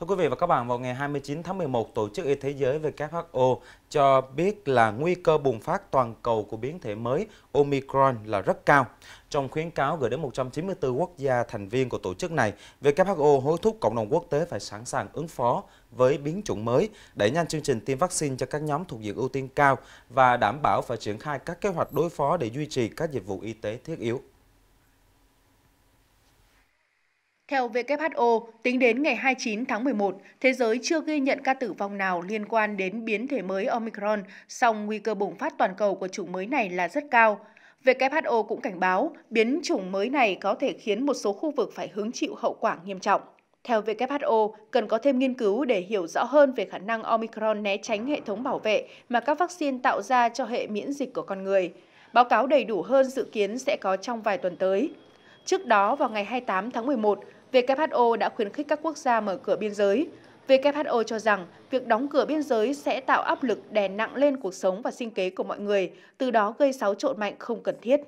Thưa quý vị và các bạn, vào ngày 29 tháng 11, Tổ chức Y tế giới WHO cho biết là nguy cơ bùng phát toàn cầu của biến thể mới Omicron là rất cao. Trong khuyến cáo gửi đến 194 quốc gia thành viên của tổ chức này, WHO hối thúc cộng đồng quốc tế phải sẵn sàng ứng phó với biến chủng mới, đẩy nhanh chương trình tiêm vaccine cho các nhóm thuộc diện ưu tiên cao và đảm bảo phải triển khai các kế hoạch đối phó để duy trì các dịch vụ y tế thiết yếu. Theo WHO, tính đến ngày 29 tháng 11, thế giới chưa ghi nhận ca tử vong nào liên quan đến biến thể mới Omicron, song nguy cơ bùng phát toàn cầu của chủng mới này là rất cao. WHO cũng cảnh báo biến chủng mới này có thể khiến một số khu vực phải hứng chịu hậu quả nghiêm trọng. Theo WHO, cần có thêm nghiên cứu để hiểu rõ hơn về khả năng Omicron né tránh hệ thống bảo vệ mà các vaccine tạo ra cho hệ miễn dịch của con người. Báo cáo đầy đủ hơn dự kiến sẽ có trong vài tuần tới. Trước đó, vào ngày 28 tháng 11, WHO đã khuyến khích các quốc gia mở cửa biên giới. WHO cho rằng việc đóng cửa biên giới sẽ tạo áp lực đè nặng lên cuộc sống và sinh kế của mọi người, từ đó gây xáo trộn mạnh không cần thiết.